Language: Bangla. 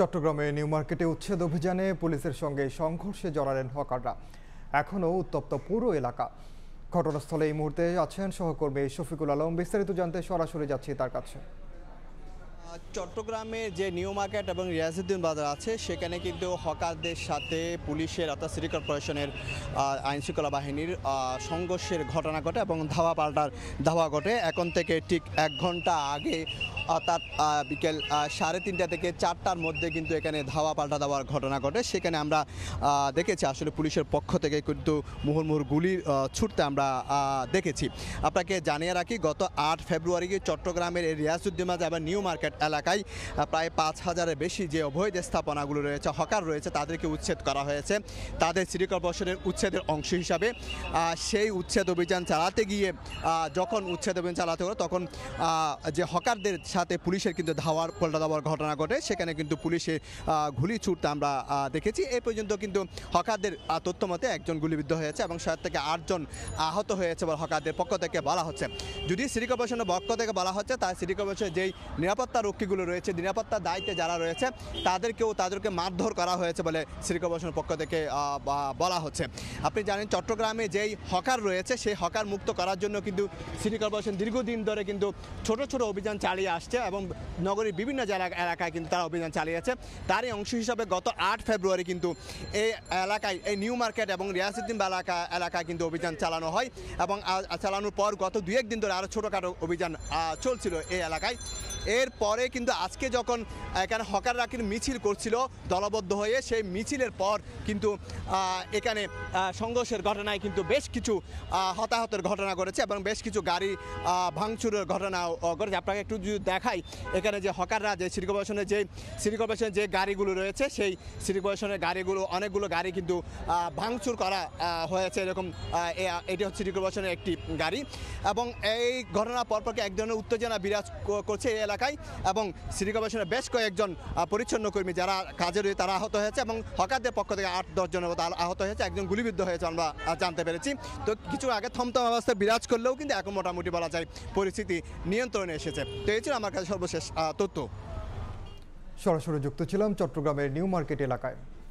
চট্টগ্রামে নিউ মার্কেটে উচ্ছেদ অভিযানে পুলিশের সঙ্গে সংঘর্ষে জড়ালেন হকাররা এখনও উত্তপ্ত পুরো এলাকা ঘটনাস্থলে এই মুহূর্তে আছেন সহকর্মী শফিকুল আলম বিস্তারিত জানতে সরাসরি যাচ্ছি তার কাছে চট্টগ্রামের যে নিউ মার্কেট এবং রিয়াজুদ্দিন বাজার আছে সেখানে কিন্তু হকারদের সাথে পুলিশের অর্থাৎ সিটি কর্পোরেশনের আইনশৃঙ্খলা বাহিনীর সংঘর্ষের ঘটনা ঘটে এবং ধাওয়া পাল্টার ধাওয়া ঘটে এখন থেকে ঠিক এক ঘন্টা আগে অর্থাৎ বিকেল সাড়ে তিনটা থেকে চারটার মধ্যে কিন্তু এখানে ধাওয়া পাল্টা দেওয়ার ঘটনা ঘটে সেখানে আমরা দেখেছি আসলে পুলিশের পক্ষ থেকে কিন্তু মুহুর্মুহুর গুলি ছুটতে আমরা দেখেছি আপনাকে জানিয়ে রাখি গত আট ফেব্রুয়ারি চট্টগ্রামের রিয়াজুদ্দিন বাজার এবং নিউ মার্কেট এলাকায় প্রায় পাঁচ হাজারের বেশি যে অবৈধ স্থাপনাগুলো রয়েছে হকার রয়েছে তাদেরকে উচ্ছেদ করা হয়েছে তাদের সিটি কর্পোরেশনের উচ্ছেদের অংশ হিসাবে সেই উচ্ছেদ অভিযান চালাতে গিয়ে যখন উচ্ছেদ অভিযান চালাতে হলো তখন যে হকারদের সাথে পুলিশের কিন্তু ধাওয়ার পাল্টা দেওয়ার ঘটনা ঘটে সেখানে কিন্তু পুলিশের গুলি ছুটতে আমরা দেখেছি এ পর্যন্ত কিন্তু হকারদের তথ্য মতে একজন গুলিবিদ্ধ হয়েছে এবং সাত থেকে আটজন আহত হয়েছে বলে হকারদের পক্ষ থেকে বলা হচ্ছে যদি সিটি কর্পোরেশনের পক্ষ থেকে বলা হচ্ছে তাই সিটি কর্পোরেশনের যেই নিরাপত্তা রক্ষীগুলো রয়েছে নিরাপত্তার দায়িত্বে যারা রয়েছে তাদেরকেও তাদেরকে মারধর করা হয়েছে বলে সিটি কর্পোরেশনের পক্ষ থেকে বলা হচ্ছে আপনি জানেন চট্টগ্রামে যেই হকার রয়েছে সেই হকার মুক্ত করার জন্য কিন্তু সিটি কর্পোরেশন দীর্ঘদিন ধরে কিন্তু ছোট ছোট অভিযান চালিয়ে আসছে এবং নগরীর বিভিন্ন জেলা এলাকায় কিন্তু তারা অভিযান চালিয়েছে তারই অংশ হিসাবে গত আট ফেব্রুয়ারি কিন্তু এই এলাকায় এই নিউ মার্কেট এবং রিয়াসুদ্দিন এলাকা এলাকায় কিন্তু অভিযান চালানো হয় এবং চালানোর পর গত দু একদিন ধরে আরও ছোটোখাটো অভিযান চলছিল এই এলাকায় এরপরে পরে কিন্তু আজকে যখন এখানে হকাররা কিন্তু মিছিল করছিল দলবদ্ধ হয়ে সেই মিছিলের পর কিন্তু এখানে সংঘর্ষের ঘটনায় কিন্তু বেশ কিছু হতাহতের ঘটনা ঘটেছে এবং বেশ কিছু গাড়ি ভাঙচুরের ঘটনা ঘটেছে আপনাকে একটু যদি দেখাই এখানে যে হকাররা যে সিটি কর্পোরেশনের যে সিটি কর্পোরেশনের যে গাড়িগুলো রয়েছে সেই সিটি কর্পোরেশনের গাড়িগুলো অনেকগুলো গাড়ি কিন্তু ভাঙচুর করা হয়েছে এরকম এটি হচ্ছে সিটি কর্পোরেশনের একটি গাড়ি এবং এই ঘটনা পরপরকে এক ধরনের উত্তেজনা বিরাজ করছে এই এলাকায় এবং সিটি কর্পোরেশনের বেশ কয়েকজন পরিচ্ছন্ন কর্মী যারা কাজে রয়েছে তারা আহত হয়েছে এবং হকারদের পক্ষ থেকে আট দশজনের মতো আহত হয়েছে একজন গুলিবিদ্ধ হয়েছে আমরা জানতে পেরেছি তো কিছু আগে থমথম অবস্থায় বিরাজ করলেও কিন্তু এখন মোটামুটি বলা যায় পরিস্থিতি নিয়ন্ত্রণে এসেছে তো এই ছিল আমার কাছে সর্বশেষ তথ্য সরাসরি যুক্ত ছিলাম চট্টগ্রামের নিউ মার্কেট এলাকায়